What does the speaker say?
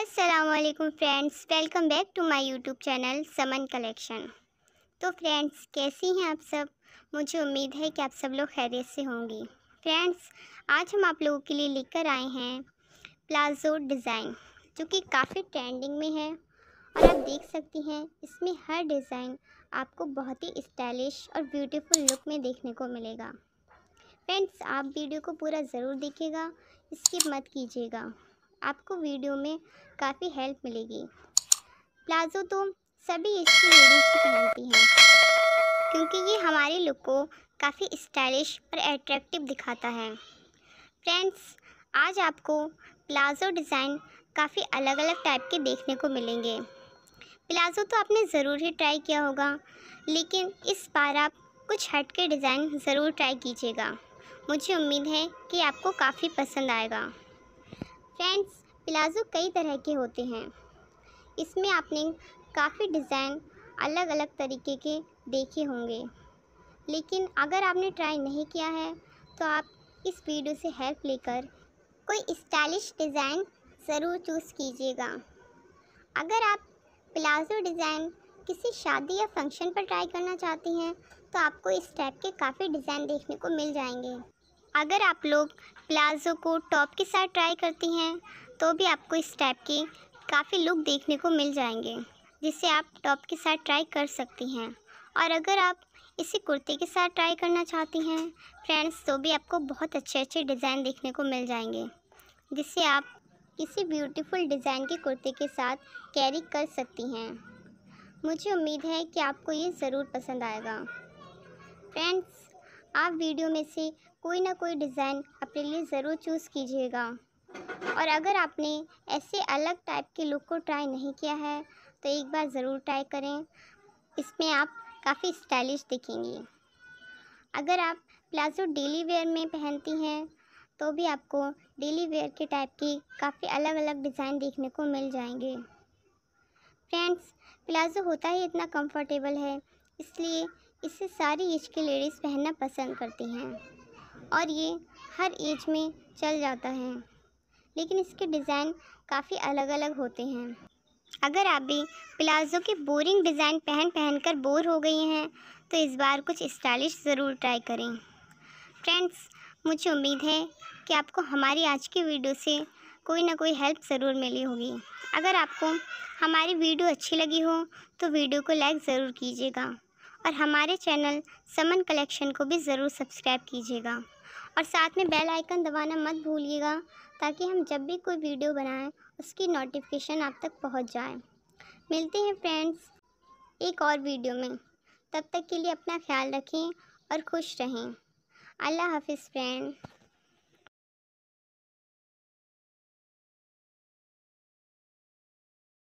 Aslam friends welcome back to my YouTube channel Suman collection तो friends कैसी हैं आप सब मुझे उम्मीद है कि आप सब लोग खैरियत से होंगी फ्रेंड्स आज हम आप लोगों के लिए लेकर आए हैं प्लाजो डिज़ाइन जो कि काफ़ी ट्रेंडिंग में है और आप देख सकती हैं इसमें हर डिज़ाइन आपको बहुत ही स्टाइलिश और ब्यूटीफुल लुक में देखने को मिलेगा फ्रेंड्स आप वीडियो को पूरा ज़रूर देखिएगा स्किप मत कीजिएगा आपको वीडियो में काफ़ी हेल्प मिलेगी प्लाजो तो सभी इसकी लेडीज पहनती हैं क्योंकि ये हमारे लुक को काफ़ी स्टाइलिश और एट्रैक्टिव दिखाता है फ्रेंड्स आज आपको प्लाजो डिज़ाइन काफ़ी अलग अलग टाइप के देखने को मिलेंगे प्लाजो तो आपने ज़रूर ही ट्राई किया होगा लेकिन इस बार आप कुछ हट के डिज़ाइन ज़रूर ट्राई कीजिएगा मुझे उम्मीद है कि आपको काफ़ी पसंद आएगा फ्रेंड्स प्लाज़ो कई तरह के होते हैं इसमें आपने काफ़ी डिज़ाइन अलग अलग तरीके के देखे होंगे लेकिन अगर आपने ट्राई नहीं किया है तो आप इस वीडियो से हेल्प लेकर कोई स्टाइलिश डिज़ाइन ज़रूर चूज़ कीजिएगा अगर आप प्लाज़ो डिज़ाइन किसी शादी या फंक्शन पर ट्राई करना चाहती हैं तो आपको इस टाइप के काफ़ी डिज़ाइन देखने को मिल जाएंगे अगर आप लोग प्लाजो को टॉप के साथ ट्राई करती हैं तो भी आपको इस टाइप के काफ़ी लुक देखने को मिल जाएंगे जिसे आप टॉप के साथ ट्राई कर सकती हैं और अगर आप इसी कुर्ते के साथ ट्राई करना चाहती हैं फ्रेंड्स तो भी आपको बहुत अच्छे अच्छे डिज़ाइन देखने को मिल जाएंगे जिससे आप किसी ब्यूटीफुल डिज़ाइन के कुर्ते के साथ कैरी कर सकती हैं मुझे उम्मीद है कि आपको ये ज़रूर पसंद आएगा फ्रेंड्स आप वीडियो में से कोई ना कोई डिज़ाइन अपने लिए ज़रूर चूज़ कीजिएगा और अगर आपने ऐसे अलग टाइप के लुक को ट्राई नहीं किया है तो एक बार ज़रूर ट्राई करें इसमें आप काफ़ी स्टाइलिश दिखेंगी अगर आप प्लाजो डेली वेयर में पहनती हैं तो भी आपको डेली वेयर के टाइप की काफ़ी अलग अलग डिज़ाइन देखने को मिल जाएंगे फ्रेंड्स प्लाजो होता ही इतना कंफर्टेबल है इसलिए इसे सारी एज की लेडीज़ पहनना पसंद करती हैं और ये हर एज में चल जाता है लेकिन इसके डिज़ाइन काफ़ी अलग अलग होते हैं अगर आप भी प्लाज़ो के बोरिंग डिज़ाइन पहन पहन कर बोर हो गई हैं तो इस बार कुछ स्टाइलिश ज़रूर ट्राई करें फ्रेंड्स मुझे उम्मीद है कि आपको हमारी आज की वीडियो से कोई ना कोई हेल्प ज़रूर मिली होगी अगर आपको हमारी वीडियो अच्छी लगी हो तो वीडियो को लाइक ज़रूर कीजिएगा और हमारे चैनल समन कलेक्शन को भी ज़रूर सब्सक्राइब कीजिएगा और साथ में बेल आइकन दबाना मत भूलिएगा ताकि हम जब भी कोई वीडियो बनाएं उसकी नोटिफिकेशन आप तक पहुंच जाए मिलते हैं फ्रेंड्स एक और वीडियो में तब तक के लिए अपना ख्याल रखें और खुश रहें अल्लाह हाफिज़ फ्रेंड